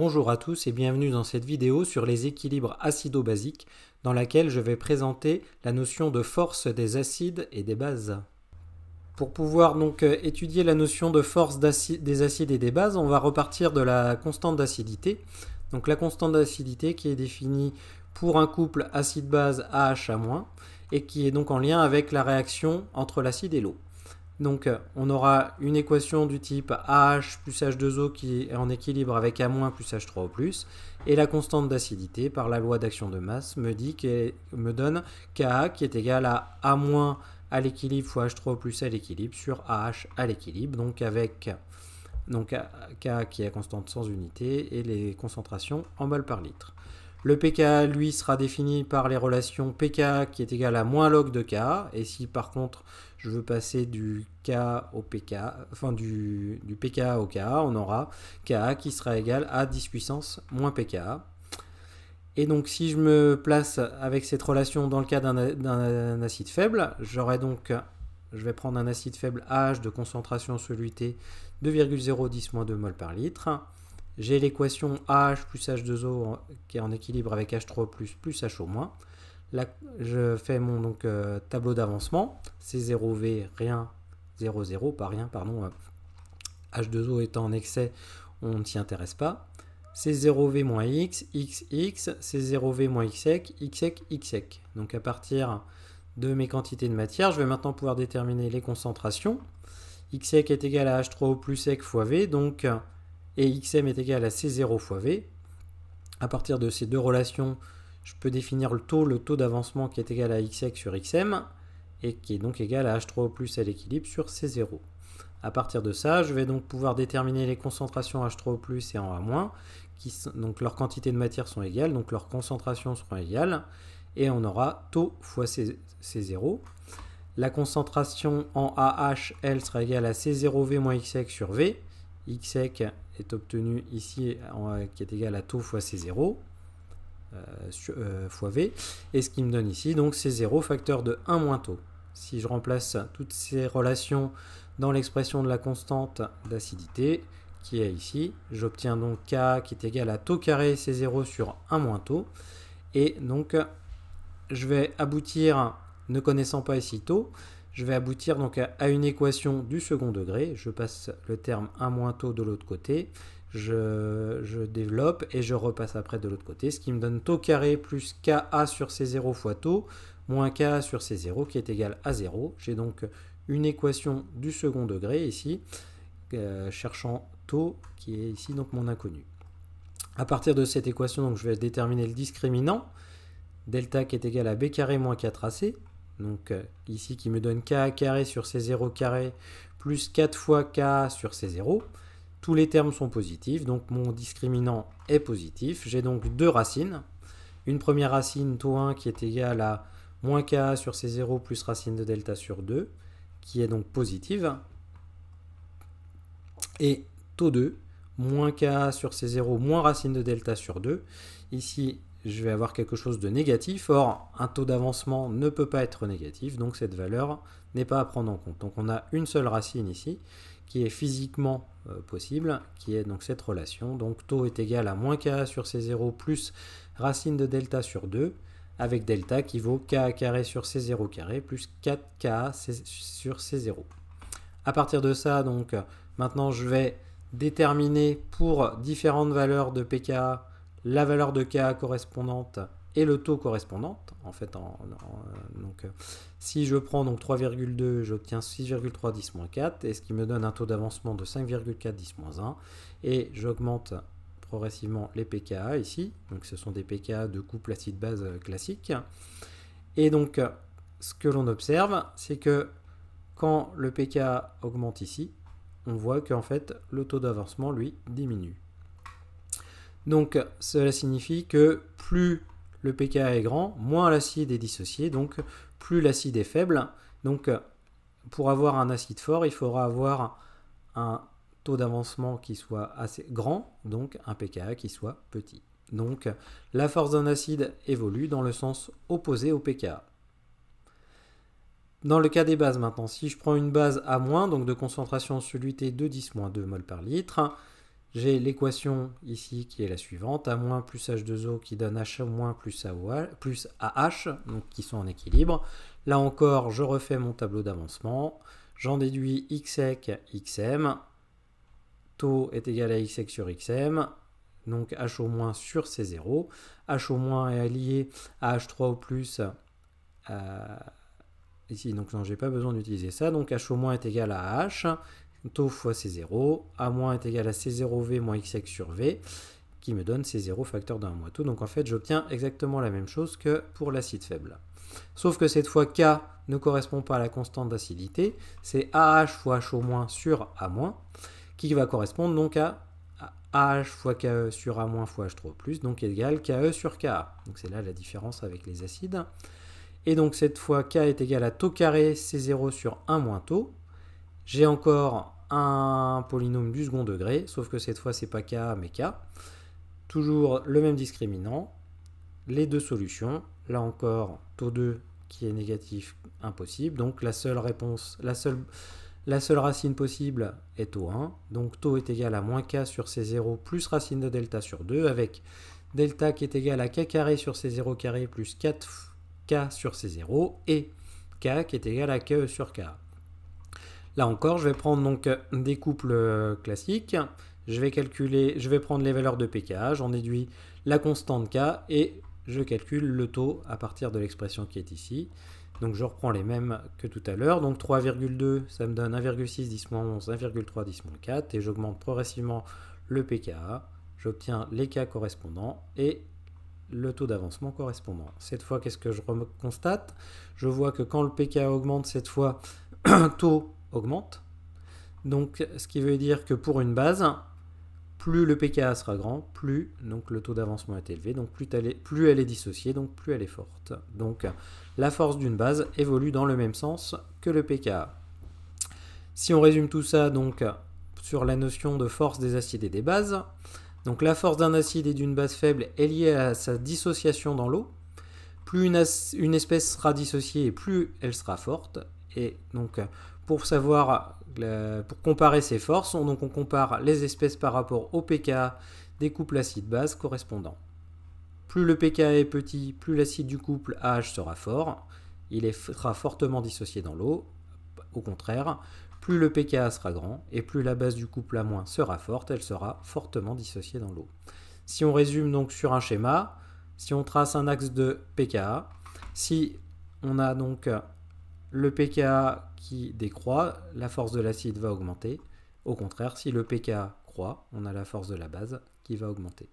Bonjour à tous et bienvenue dans cette vidéo sur les équilibres acido-basiques dans laquelle je vais présenter la notion de force des acides et des bases. Pour pouvoir donc euh, étudier la notion de force des acides et des bases, on va repartir de la constante d'acidité. Donc la constante d'acidité qui est définie pour un couple acide-base AH- et qui est donc en lien avec la réaction entre l'acide et l'eau. Donc euh, on aura une équation du type AH plus H2O qui est en équilibre avec A- plus H3O+, et la constante d'acidité par la loi d'action de masse me, dit me donne KA qui est égal à A- à l'équilibre fois H3O plus à l'équilibre sur AH à l'équilibre, donc avec donc euh, qui est à constante sans unité et les concentrations en mol par litre. Le pK, lui, sera défini par les relations pK qui est égal à moins log de k. Et si par contre je veux passer du k au pk, enfin du, pk au k, on aura k qui sera égal à 10 puissance moins pKa. Et donc si je me place avec cette relation dans le cas d'un acide faible, j'aurai donc, je vais prendre un acide faible H de concentration solutée 2,010 2 mol par litre j'ai l'équation h plus h2o qui est en équilibre avec h3 plus plus h au Là, je fais mon euh, tableau d'avancement, C0V, rien, 0, 0, pas rien, pardon, H2O euh, étant en excès, on ne s'y intéresse pas. C0V moins X, XX. X, C0V moins XEC, Xec Xec. Donc à partir de mes quantités de matière, je vais maintenant pouvoir déterminer les concentrations. XEC est égal à H3O plus ec fois V, donc et xm est égal à c0 fois v. À partir de ces deux relations, je peux définir le taux, le taux d'avancement qui est égal à xx sur xm et qui est donc égal à h3 plus à l'équilibre sur c0. À partir de ça, je vais donc pouvoir déterminer les concentrations H3O+, et en A-, qui donc leurs quantités de matière sont égales, donc leurs concentrations seront égales, et on aura taux fois C0. La concentration en AH, elle, sera égale à C0V moins XX sur V, xec est obtenu ici euh, qui est égal à taux fois c0 euh, euh, fois v et ce qui me donne ici donc c0 facteur de 1 moins taux. Si je remplace toutes ces relations dans l'expression de la constante d'acidité qui est ici, j'obtiens donc k qui est égal à taux carré c0 sur 1 moins taux et donc je vais aboutir ne connaissant pas ici taux je vais aboutir donc à, une équation du second degré. Je passe le terme 1 moins taux de l'autre côté. Je, développe et je repasse après de l'autre côté, ce qui me donne taux carré plus Ka sur C0 fois taux moins Ka sur C0 qui est égal à 0. J'ai donc une équation du second degré ici, euh, cherchant taux qui est ici donc mon inconnu. À partir de cette équation, donc, je vais déterminer le discriminant, delta qui est égal à b carré moins 4ac, donc euh, ici qui me donne k carré sur c 0 carré plus 4 fois k sur c 0. Tous les termes sont positifs, donc mon discriminant est positif. J'ai donc deux racines. Une première racine, taux 1, qui est égale à moins k sur c 0 plus racine de delta sur 2, qui est donc positive. Et taux 2, moins k sur c 0 moins racine de delta sur 2. Ici, je vais avoir quelque chose de négatif. Or, un taux d'avancement ne peut pas être négatif, donc cette valeur n'est pas à prendre en compte. Donc on a une seule racine ici qui est physiquement euh, possible, qui est donc cette relation. Donc taux est égal à moins k sur C0 plus racine de delta sur 2, avec delta qui vaut k carré sur C0 carré plus 4k sur C0. À partir de ça, donc maintenant je vais déterminer pour différentes valeurs de pk la valeur de K correspondante et le taux correspondant. En fait, euh, euh, si je prends 3,2, j'obtiens 6,3 10 4, et ce qui me donne un taux d'avancement de 5,4 10 1. Et j'augmente progressivement les pKa ici. Donc, ce sont des pKa de couple acide-base euh, classique. Et donc, ce que l'on observe, c'est que quand le pKa augmente ici, on voit que fait, le taux d'avancement, lui, diminue. Donc cela signifie que plus le pKa est grand, moins l'acide est dissocié, donc plus l'acide est faible. Donc pour avoir un acide fort, il faudra avoir un taux d'avancement qui soit assez grand, donc un pKa qui soit petit. Donc la force d'un acide évolue dans le sens opposé au pKa. Dans le cas des bases maintenant, si je prends une base A-, donc de concentration soluté de 10-2 mol par litre, j'ai l'équation ici qui est la suivante, A- plus H2O qui donne H- plus, plus AH, donc qui sont en équilibre. Là encore, je refais mon tableau d'avancement, j'en déduis xec, xm, taux est égal à xec sur xm, donc H au sur c 0. H moins est allié à H3 o plus. Euh, ici, donc non, j'ai pas besoin d'utiliser ça. Donc H moins est égal à H tau fois C0, A- est égal à C0V moins XX sur V, qui me donne C0 facteur de 1 moins tau. Donc en fait, j'obtiens exactement la même chose que pour l'acide faible. Sauf que cette fois K ne correspond pas à la constante d'acidité, c'est AH fois H moins sur A-, moins, qui va correspondre donc à AH fois KE sur A- moins fois H3 plus, donc égal KE sur KA. Donc c'est là la différence avec les acides. Et donc cette fois K est égal à taux carré C0 sur 1 moins taux, j'ai encore un polynôme du second degré, sauf que cette fois c'est pas k mais k. Toujours le même discriminant, les deux solutions, là encore taux 2 qui est négatif impossible, donc la seule réponse, la la seule racine possible est taux 1, donc taux est égal à moins k sur C0 plus racine de delta sur 2 avec delta qui est égal à k carré sur C0 carré plus 4k sur C0 et k qui est égal à ke sur k. Là encore, je vais prendre donc euh, des couples euh, classiques. Je vais calculer, je vais prendre les valeurs de pKa, j'en déduis la constante k et je calcule le taux à partir de l'expression qui est ici. Donc je reprends les mêmes que tout à l'heure. Donc 3,2, ça me donne 1,6 10 11, 1,3 10 4 et j'augmente progressivement le pKa. J'obtiens les cas correspondants et le taux d'avancement correspondant. Cette fois, qu'est-ce que je constate Je vois que quand le pKa augmente cette fois, taux augmente. Donc ce qui veut dire que pour une base, plus le pKa sera grand, plus donc, le taux d'avancement est élevé, donc plus, elle est, dissociée, donc plus elle est forte. Donc la force d'une base évolue dans le même sens que le pKa. Si on résume tout ça donc sur la notion de force des acides et des bases, donc la force d'un acide et d'une base faible est liée à sa dissociation dans l'eau. Plus une, une, espèce sera dissociée, plus elle sera forte, et donc, euh, pour savoir, euh, pour comparer ces forces, on, compare les espèces par rapport au pKa des couples acides base correspondants. Plus le pKa est petit, plus l'acide du couple AH sera fort. Il sera fortement dissocié dans l'eau. Au contraire, plus le pKa sera grand et plus la base du couple A- sera forte, elle sera fortement dissociée dans l'eau. Si on résume donc sur un schéma, si on trace un axe de pKa, si on a donc euh, le pKa qui décroît, la force de l'acide va augmenter. Au contraire, si le pKa croît, on a la force de la base qui va augmenter.